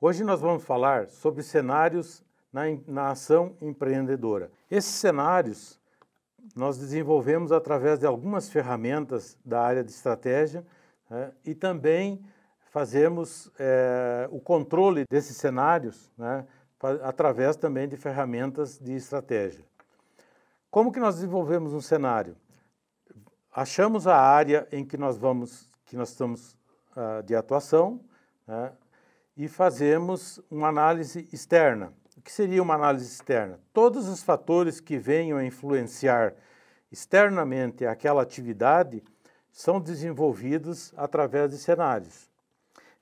Hoje nós vamos falar sobre cenários na, na ação empreendedora. Esses cenários nós desenvolvemos através de algumas ferramentas da área de estratégia né, e também fazemos é, o controle desses cenários né, através também de ferramentas de estratégia. Como que nós desenvolvemos um cenário? Achamos a área em que nós vamos, que nós estamos uh, de atuação, né, e fazemos uma análise externa. O que seria uma análise externa? Todos os fatores que venham a influenciar externamente aquela atividade são desenvolvidos através de cenários.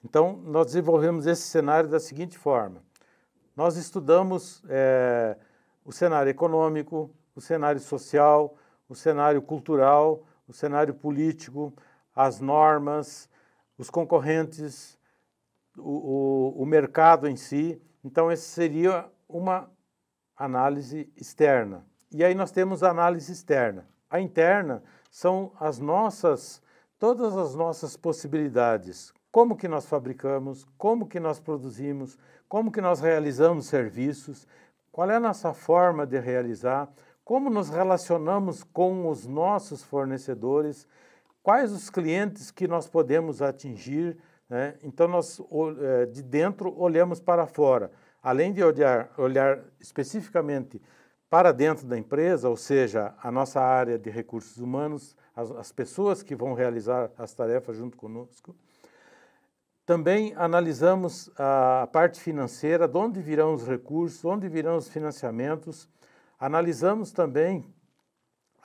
Então, nós desenvolvemos esse cenário da seguinte forma: nós estudamos é, o cenário econômico, o cenário social, o cenário cultural, o cenário político, as normas, os concorrentes, o, o, mercado em si. Então, essa seria uma análise externa. E aí nós temos a análise externa. A interna são as nossas, todas as nossas possibilidades. Como que nós fabricamos, como que nós produzimos, como que nós realizamos serviços, qual é a nossa forma de realizar, como nos relacionamos com os nossos fornecedores, quais os clientes que nós podemos atingir, né? Então, nós é, de dentro olhamos para fora. Além de olhar, olhar especificamente para dentro da empresa, ou seja, a nossa área de recursos humanos, as, as pessoas que vão realizar as tarefas junto conosco, também analisamos a parte financeira, de onde virão os recursos, onde virão os financiamentos. Analisamos também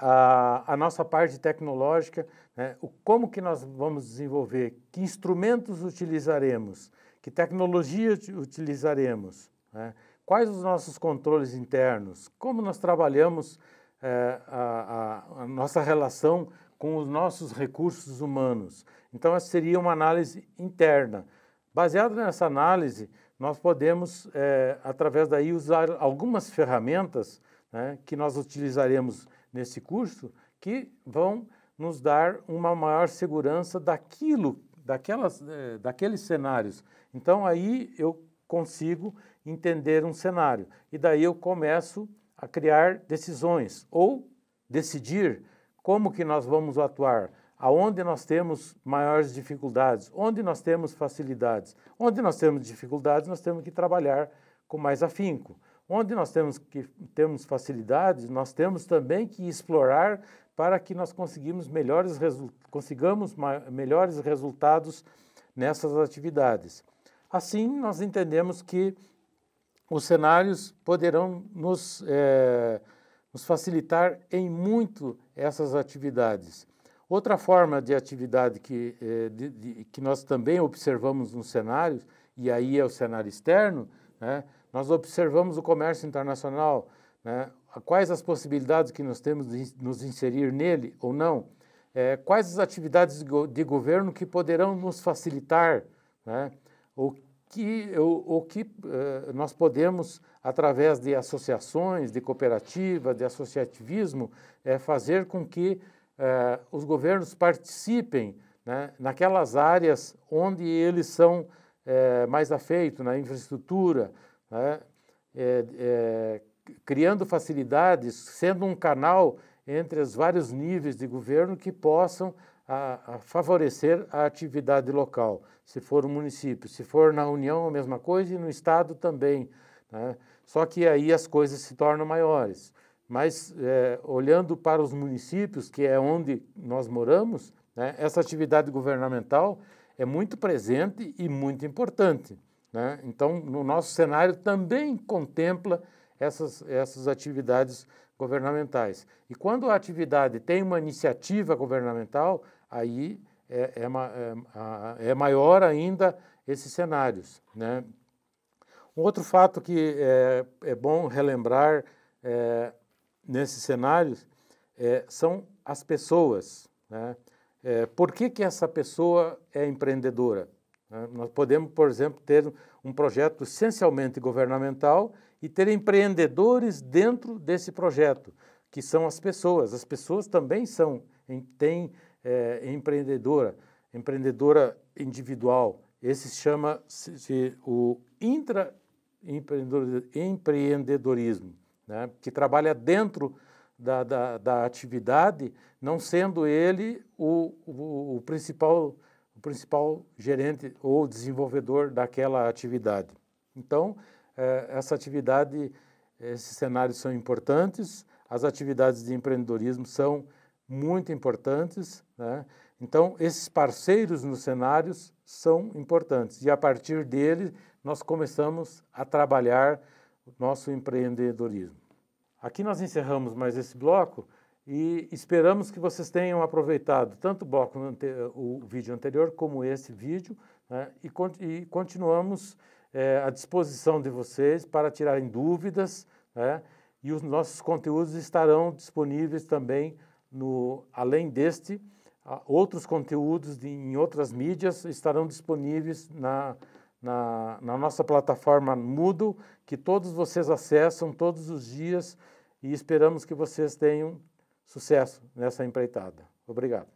a, a nossa parte tecnológica, né, o, como que nós vamos desenvolver, que instrumentos utilizaremos, que tecnologia utilizaremos, né, quais os nossos controles internos, como nós trabalhamos é, a, a, a nossa relação com os nossos recursos humanos. Então, essa seria uma análise interna. Baseado nessa análise, nós podemos, é, através daí, usar algumas ferramentas né, que nós utilizaremos nesse curso que vão nos dar uma maior segurança daquilo, daquelas, eh, daqueles cenários. Então aí eu consigo entender um cenário e daí eu começo a criar decisões ou decidir como que nós vamos atuar, aonde nós temos maiores dificuldades, onde nós temos facilidades. Onde nós temos dificuldades, nós temos que trabalhar com mais afinco. Onde nós temos que temos facilidades, nós temos também que explorar para que nós conseguimos melhores consigamos melhores resultados nessas atividades. Assim, nós entendemos que os cenários poderão nos, é, nos facilitar em muito essas atividades. Outra forma de atividade que, eh, de, de, que nós também observamos nos cenários, e aí é o cenário externo, né? Nós observamos o comércio internacional, né? quais as possibilidades que nós temos de nos inserir nele ou não, é, quais as atividades de governo que poderão nos facilitar, né? o que, o, o que eh, nós podemos, através de associações, de cooperativa, de associativismo, é fazer com que eh, os governos participem né, naquelas áreas onde eles são eh, mais afeitos, na infraestrutura, né? é, é, criando facilidades, sendo um canal entre os vários níveis de governo que possam a, a favorecer a atividade local, se for o município, se for na União a mesma coisa e no Estado também. Né? Só que aí as coisas se tornam maiores. Mas é, olhando para os municípios, que é onde nós moramos, né, essa atividade governamental é muito presente e muito importante. Né? Então, no nosso cenário também contempla essas, essas atividades governamentais. E quando a atividade tem uma iniciativa governamental, aí é, é, é, é maior ainda esses cenários. Né? Um outro fato que é, é bom relembrar é, nesses cenários é, são as pessoas. Né? por que, que essa pessoa é empreendedora? Né? Nós podemos, por exemplo, ter um projeto essencialmente governamental e ter empreendedores dentro desse projeto, que são as pessoas. As pessoas também são, têm é, empreendedora, empreendedora individual. Esse chama se chama o intra empreendedorismo, né? que trabalha dentro da, da, da, atividade, não sendo ele o, o, o principal principal gerente ou desenvolvedor daquela atividade. Então, é, essa atividade, esses cenários são importantes, as atividades de empreendedorismo são muito importantes, né? Então, esses parceiros nos cenários são importantes e a partir dele nós começamos a trabalhar o nosso empreendedorismo. Aqui nós encerramos mais esse bloco e esperamos que vocês tenham aproveitado tanto o bloco o vídeo anterior como esse vídeo né? e, e, continuamos é, à disposição de vocês para tirarem dúvidas né? e os nossos conteúdos estarão disponíveis também no além deste outros conteúdos de, em outras mídias estarão disponíveis na, na, na nossa plataforma Moodle que todos vocês acessam todos os dias e esperamos que vocês tenham Sucesso nessa empreitada. Obrigado.